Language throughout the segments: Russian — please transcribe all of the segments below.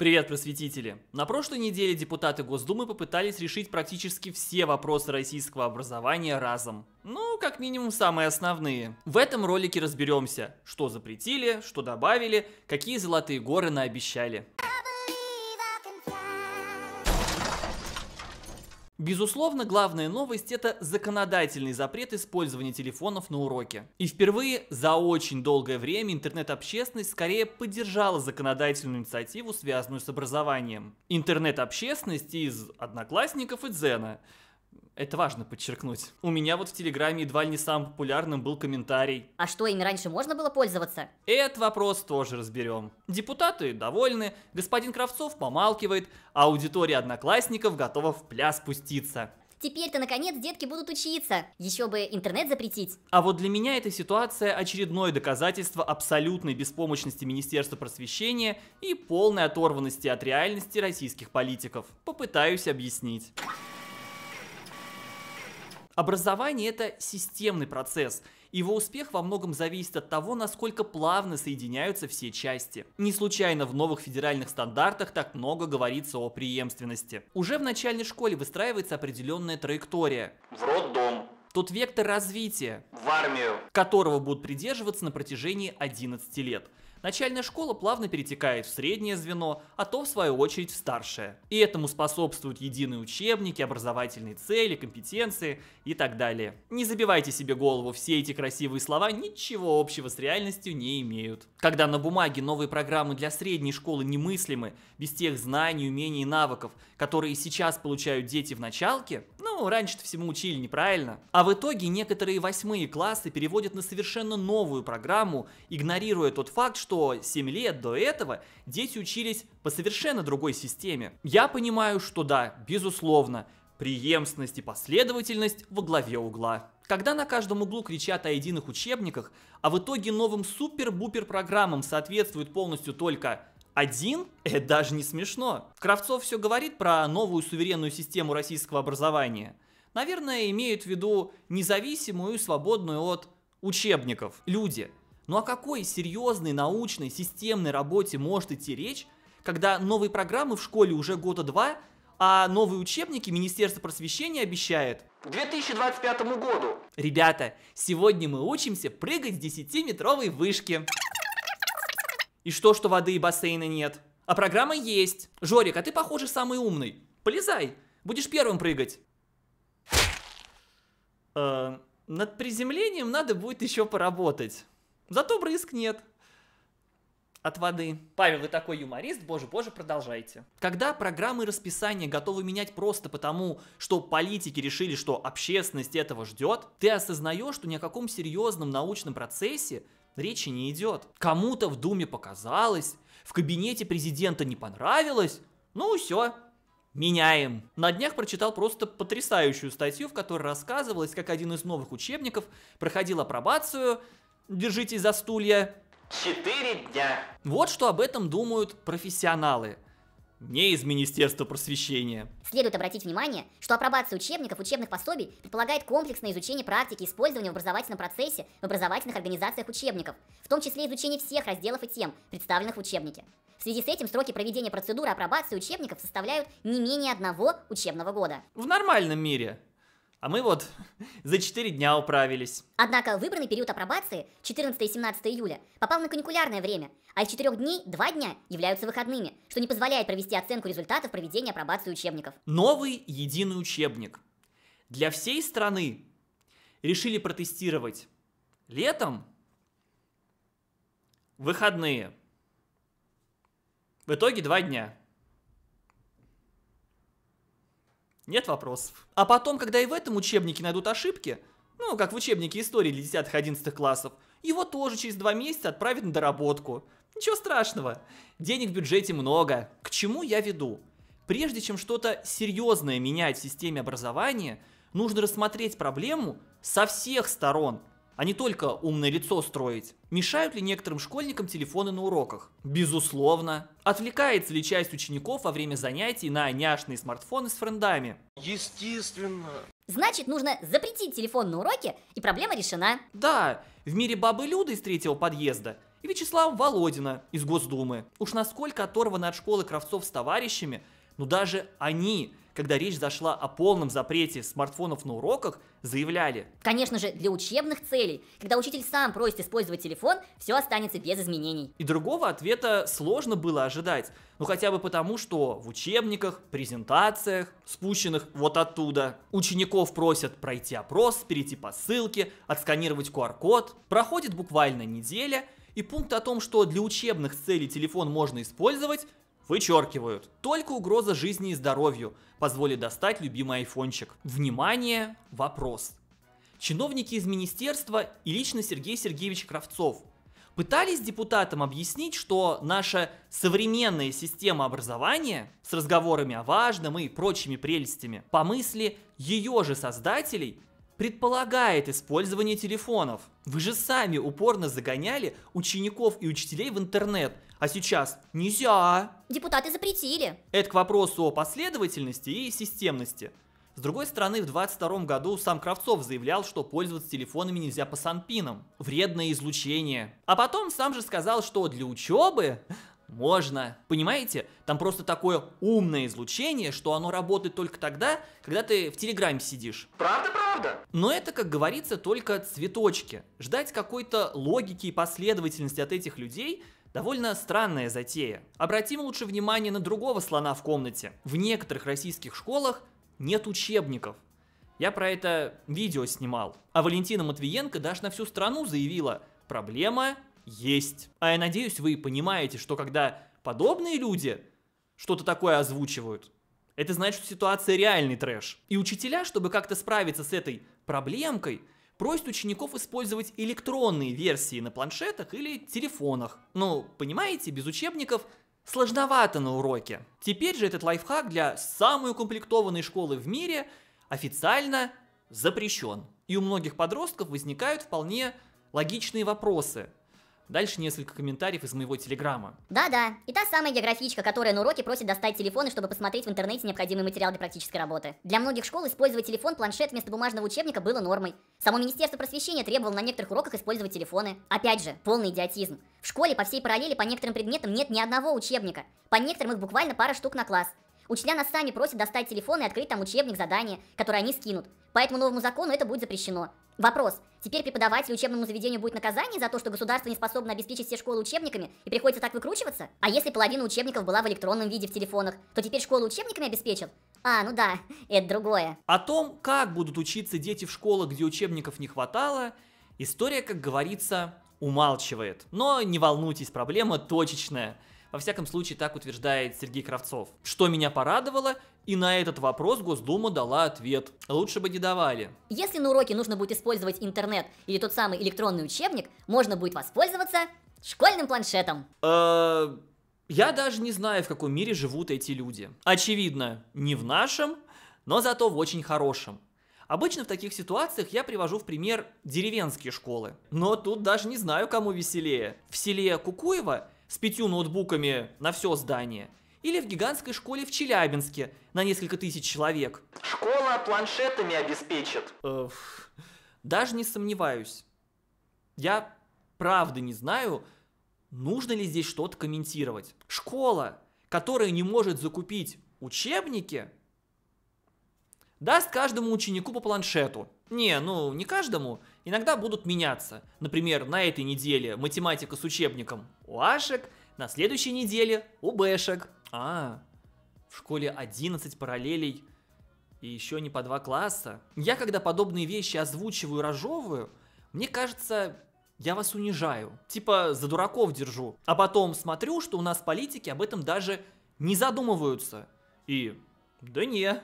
Привет, просветители! На прошлой неделе депутаты Госдумы попытались решить практически все вопросы российского образования разом. Ну, как минимум, самые основные. В этом ролике разберемся, что запретили, что добавили, какие золотые горы наобещали. Безусловно, главная новость – это законодательный запрет использования телефонов на уроке. И впервые за очень долгое время интернет-общественность скорее поддержала законодательную инициативу, связанную с образованием. Интернет-общественность из одноклассников и дзена – это важно подчеркнуть. У меня вот в Телеграме едва ли не самым популярным был комментарий. А что, ими раньше можно было пользоваться? Этот вопрос тоже разберем. Депутаты довольны, господин Кравцов помалкивает, а аудитория одноклассников готова в пляс пуститься. Теперь-то, наконец, детки будут учиться. Еще бы интернет запретить. А вот для меня эта ситуация очередное доказательство абсолютной беспомощности Министерства просвещения и полной оторванности от реальности российских политиков. Попытаюсь объяснить. Образование – это системный процесс. Его успех во многом зависит от того, насколько плавно соединяются все части. Не случайно в новых федеральных стандартах так много говорится о преемственности. Уже в начальной школе выстраивается определенная траектория. В роддом, тот вектор развития, в армию, которого будут придерживаться на протяжении 11 лет. Начальная школа плавно перетекает в среднее звено, а то в свою очередь в старшее. И этому способствуют единые учебники, образовательные цели, компетенции и так далее. Не забивайте себе голову, все эти красивые слова ничего общего с реальностью не имеют. Когда на бумаге новые программы для средней школы немыслимы, без тех знаний, умений и навыков, которые сейчас получают дети в началке, ну, раньше-то всему учили неправильно, а в итоге некоторые восьмые классы переводят на совершенно новую программу, игнорируя тот факт, что что 7 лет до этого дети учились по совершенно другой системе. Я понимаю, что да, безусловно, преемственность и последовательность во главе угла. Когда на каждом углу кричат о единых учебниках, а в итоге новым супер-бупер программам соответствует полностью только один? Это даже не смешно. Кравцов все говорит про новую суверенную систему российского образования. Наверное, имеют в виду независимую и свободную от учебников. Люди, ну о а какой серьезной научной системной работе может идти речь, когда новые программы в школе уже года два, а новые учебники Министерство просвещения обещает к 2025 году. Ребята, сегодня мы учимся прыгать с 10-метровой вышки. И что, что воды и бассейна нет? А программа есть. Жорик, а ты, похоже, самый умный. Полезай, будешь первым прыгать. Э, над приземлением надо будет еще поработать. Зато брызг нет от воды. Павел, вы такой юморист, боже, боже, продолжайте. Когда программы расписания готовы менять просто потому, что политики решили, что общественность этого ждет, ты осознаешь, что ни о каком серьезном научном процессе речи не идет. Кому-то в Думе показалось, в кабинете президента не понравилось, ну все, Меняем. На днях прочитал просто потрясающую статью, в которой рассказывалось, как один из новых учебников проходил апробацию Держитесь за стулья. Четыре дня. Вот что об этом думают профессионалы не из Министерства просвещения. Следует обратить внимание, что апробация учебников, учебных пособий предполагает комплексное изучение практики использования в образовательном процессе в образовательных организациях учебников, в том числе изучение всех разделов и тем, представленных в учебнике. В связи с этим сроки проведения процедуры апробации учебников составляют не менее одного учебного года. В нормальном мире а мы вот за 4 дня управились. Однако выбранный период апробации, 14 и 17 июля, попал на каникулярное время, а из 4 дней 2 дня являются выходными, что не позволяет провести оценку результатов проведения апробации учебников. Новый единый учебник. Для всей страны решили протестировать летом выходные. В итоге 2 дня. Нет вопросов. А потом, когда и в этом учебнике найдут ошибки, ну, как в учебнике истории для 10-11 классов, его тоже через два месяца отправят на доработку. Ничего страшного, денег в бюджете много. К чему я веду? Прежде чем что-то серьезное менять в системе образования, нужно рассмотреть проблему со всех сторон – а не только умное лицо строить. Мешают ли некоторым школьникам телефоны на уроках? Безусловно. Отвлекается ли часть учеников во время занятий на няшные смартфоны с френдами? Естественно. Значит, нужно запретить телефон на уроке, и проблема решена. Да, в мире бабы Люды из третьего подъезда и Вячеслава Володина из Госдумы. Уж насколько оторваны от школы Кравцов с товарищами, но ну даже они когда речь зашла о полном запрете смартфонов на уроках, заявляли. Конечно же, для учебных целей, когда учитель сам просит использовать телефон, все останется без изменений. И другого ответа сложно было ожидать. Ну хотя бы потому, что в учебниках, презентациях, спущенных вот оттуда, учеников просят пройти опрос, перейти по ссылке, отсканировать QR-код. Проходит буквально неделя, и пункт о том, что для учебных целей телефон можно использовать, Вычеркивают. Только угроза жизни и здоровью позволит достать любимый айфончик. Внимание, вопрос. Чиновники из министерства и лично Сергей Сергеевич Кравцов пытались депутатам объяснить, что наша современная система образования с разговорами о важном и прочими прелестями по мысли ее же создателей предполагает использование телефонов. Вы же сами упорно загоняли учеников и учителей в интернет – а сейчас нельзя. Депутаты запретили. Это к вопросу о последовательности и системности. С другой стороны, в 22 году сам Кравцов заявлял, что пользоваться телефонами нельзя по санпинам. Вредное излучение. А потом сам же сказал, что для учебы можно. Понимаете? Там просто такое умное излучение, что оно работает только тогда, когда ты в Телеграме сидишь. Правда, правда? Но это, как говорится, только цветочки. Ждать какой-то логики и последовательности от этих людей – Довольно странная затея. Обратим лучше внимание на другого слона в комнате. В некоторых российских школах нет учебников. Я про это видео снимал. А Валентина Матвиенко даже на всю страну заявила, проблема есть. А я надеюсь, вы понимаете, что когда подобные люди что-то такое озвучивают, это значит, что ситуация реальный трэш. И учителя, чтобы как-то справиться с этой проблемкой, просит учеников использовать электронные версии на планшетах или телефонах. Ну, понимаете, без учебников сложновато на уроке. Теперь же этот лайфхак для самой укомплектованной школы в мире официально запрещен. И у многих подростков возникают вполне логичные вопросы. Дальше несколько комментариев из моего телеграма. Да-да, и та самая географичка, которая на уроке просит достать телефоны, чтобы посмотреть в интернете необходимый материал для практической работы. Для многих школ использовать телефон, планшет вместо бумажного учебника было нормой. Само Министерство просвещения требовало на некоторых уроках использовать телефоны. Опять же, полный идиотизм. В школе по всей параллели по некоторым предметам нет ни одного учебника. По некоторым их буквально пара штук на класс. Учителя на сами просят достать телефон и открыть там учебник, задание, которое они скинут. Поэтому новому закону это будет запрещено. Вопрос. Теперь преподавателю учебному заведению будет наказание за то, что государство не способно обеспечить все школы учебниками и приходится так выкручиваться? А если половина учебников была в электронном виде в телефонах, то теперь школы учебниками обеспечил? А, ну да, это другое. О том, как будут учиться дети в школах, где учебников не хватало, история, как говорится, умалчивает. Но не волнуйтесь, проблема точечная. Во всяком случае, так утверждает Сергей Кравцов. Что меня порадовало, и на этот вопрос Госдума дала ответ. Лучше бы не давали. Если на уроке нужно будет использовать интернет или тот самый электронный учебник, можно будет воспользоваться школьным планшетом. Э, я даже не знаю, в каком мире живут эти люди. Очевидно, не в нашем, но зато в очень хорошем. Обычно в таких ситуациях я привожу в пример деревенские школы. Но тут даже не знаю, кому веселее. В селе Кукуево с пятью ноутбуками на все здание. Или в гигантской школе в Челябинске на несколько тысяч человек. Школа планшетами обеспечит. Эф, даже не сомневаюсь. Я правда не знаю, нужно ли здесь что-то комментировать. Школа, которая не может закупить учебники, даст каждому ученику по планшету – не, ну, не каждому. Иногда будут меняться. Например, на этой неделе математика с учебником у Ашек, на следующей неделе у Бэшек. А, в школе 11 параллелей и еще не по два класса. Я, когда подобные вещи озвучиваю и разжевываю, мне кажется, я вас унижаю. Типа за дураков держу. А потом смотрю, что у нас политики об этом даже не задумываются. И да не,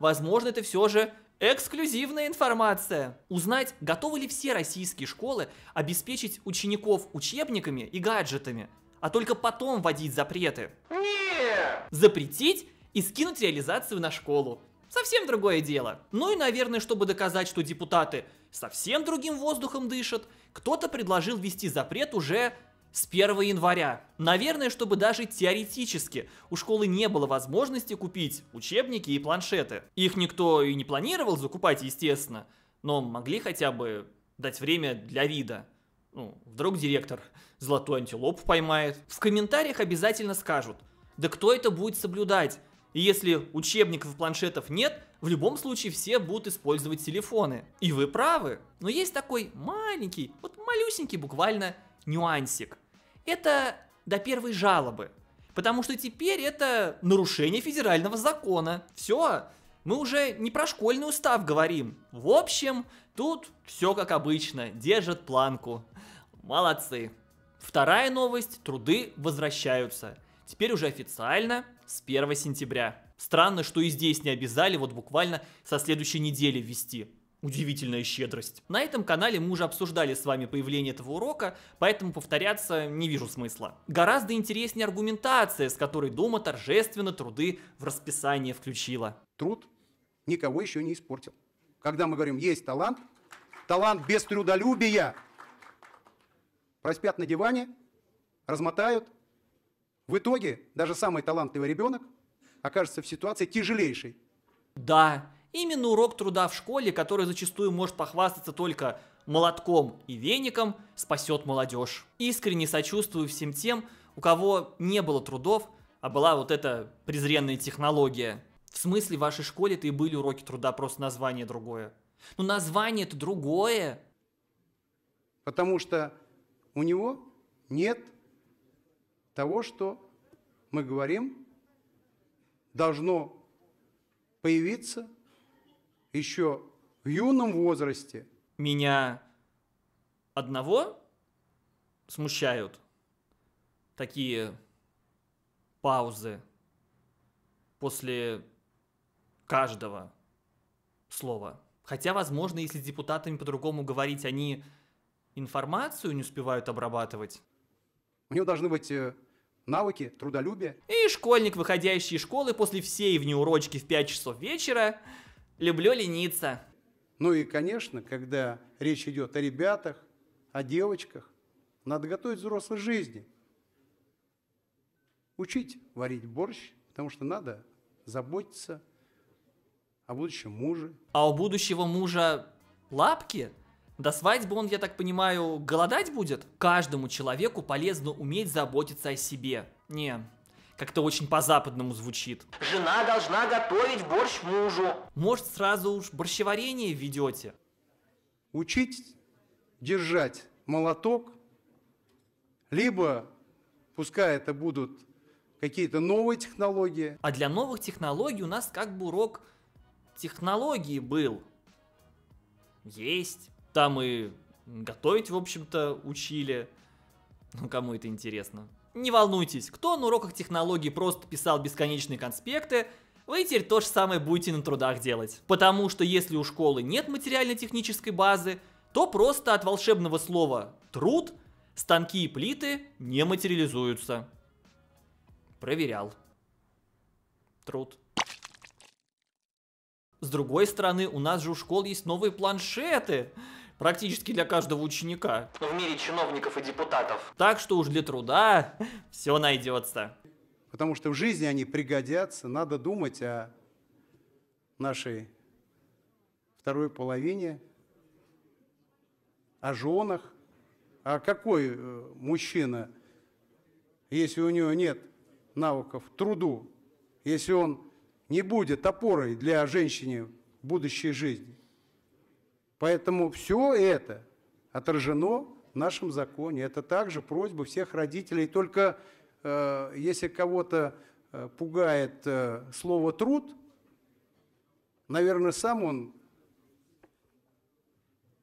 возможно, это все же Эксклюзивная информация! Узнать, готовы ли все российские школы обеспечить учеников учебниками и гаджетами, а только потом вводить запреты. Нет! Запретить и скинуть реализацию на школу. Совсем другое дело. Ну и, наверное, чтобы доказать, что депутаты совсем другим воздухом дышат, кто-то предложил ввести запрет уже с 1 января. Наверное, чтобы даже теоретически у школы не было возможности купить учебники и планшеты. Их никто и не планировал закупать, естественно, но могли хотя бы дать время для вида. Ну, вдруг директор золотой антилопу поймает. В комментариях обязательно скажут, да кто это будет соблюдать? И если учебников и планшетов нет, в любом случае все будут использовать телефоны. И вы правы, но есть такой маленький, вот малюсенький буквально нюансик это до первой жалобы. Потому что теперь это нарушение федерального закона. Все, мы уже не про школьный устав говорим. В общем, тут все как обычно, держат планку. Молодцы. Вторая новость, труды возвращаются. Теперь уже официально с 1 сентября. Странно, что и здесь не обязали вот буквально со следующей недели ввести. Удивительная щедрость. На этом канале мы уже обсуждали с вами появление этого урока, поэтому повторяться не вижу смысла. Гораздо интереснее аргументация, с которой Дума торжественно труды в расписание включила. Труд никого еще не испортил. Когда мы говорим «есть талант», талант без трудолюбия, проспят на диване, размотают. В итоге даже самый талантливый ребенок окажется в ситуации тяжелейшей. Да, Именно урок труда в школе, который зачастую может похвастаться только молотком и веником, спасет молодежь. Искренне сочувствую всем тем, у кого не было трудов, а была вот эта презренная технология. В смысле, в вашей школе-то и были уроки труда, просто название другое. Но название-то другое. Потому что у него нет того, что мы говорим, должно появиться еще в юном возрасте. Меня одного смущают такие паузы после каждого слова. Хотя, возможно, если с депутатами по-другому говорить, они информацию не успевают обрабатывать. У него должны быть э, навыки, трудолюбие. И школьник, выходящий из школы после всей внеурочки в 5 часов вечера, Люблю лениться. Ну и, конечно, когда речь идет о ребятах, о девочках, надо готовить взрослой жизни. Учить варить борщ, потому что надо заботиться о будущем муже. А у будущего мужа лапки? До свадьбы он, я так понимаю, голодать будет? Каждому человеку полезно уметь заботиться о себе. Не, как-то очень по-западному звучит. Жена должна готовить борщ мужу. Может, сразу уж борщеварение ведете? Учить держать молоток, либо пускай это будут какие-то новые технологии. А для новых технологий у нас как бы урок технологии был. Есть. Там и готовить, в общем-то, учили. Ну, кому это интересно? Не волнуйтесь, кто на уроках технологий просто писал бесконечные конспекты, вы теперь то же самое будете на трудах делать. Потому что если у школы нет материально-технической базы, то просто от волшебного слова «труд» станки и плиты не материализуются. Проверял. Труд. С другой стороны, у нас же у школ есть новые планшеты практически для каждого ученика. В мире чиновников и депутатов. Так что уж для труда все найдется. Потому что в жизни они пригодятся, надо думать о нашей второй половине, о женах. А какой э, мужчина, если у него нет навыков труду, если он не будет опорой для женщины в будущей жизни? Поэтому все это отражено в нашем законе. Это также просьба всех родителей. Только э, если кого-то э, пугает э, слово «труд», наверное, сам он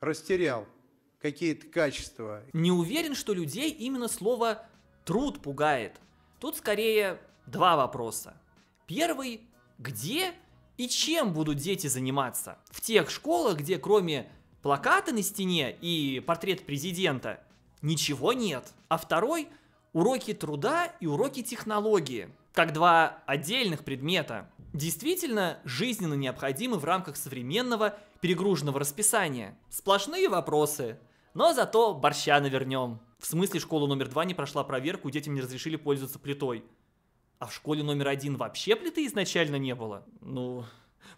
растерял какие-то качества. Не уверен, что людей именно слово «труд» пугает. Тут скорее два вопроса. Первый – где и чем будут дети заниматься? В тех школах, где кроме плаката на стене и портрет президента ничего нет. А второй – уроки труда и уроки технологии, как два отдельных предмета, действительно жизненно необходимы в рамках современного перегруженного расписания. Сплошные вопросы, но зато борща навернем. В смысле школа номер два не прошла проверку, детям не разрешили пользоваться плитой. А в школе номер один вообще плиты изначально не было. Ну,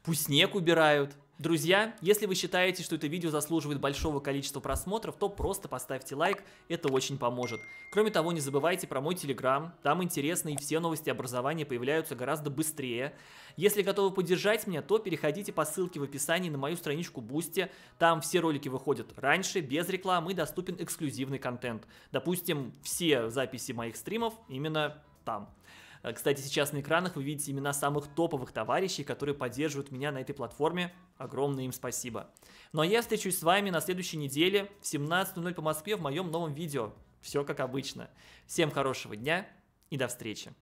пусть снег убирают. Друзья, если вы считаете, что это видео заслуживает большого количества просмотров, то просто поставьте лайк, это очень поможет. Кроме того, не забывайте про мой телеграм, там интересные все новости образования появляются гораздо быстрее. Если готовы поддержать меня, то переходите по ссылке в описании на мою страничку Бусти, там все ролики выходят раньше, без рекламы, доступен эксклюзивный контент. Допустим, все записи моих стримов именно там. Э, кстати, сейчас на экранах вы видите имена самых топовых товарищей, которые поддерживают меня на этой платформе. Огромное им спасибо. Ну а я встречусь с вами на следующей неделе в 17.00 по Москве в моем новом видео. Все как обычно. Всем хорошего дня и до встречи.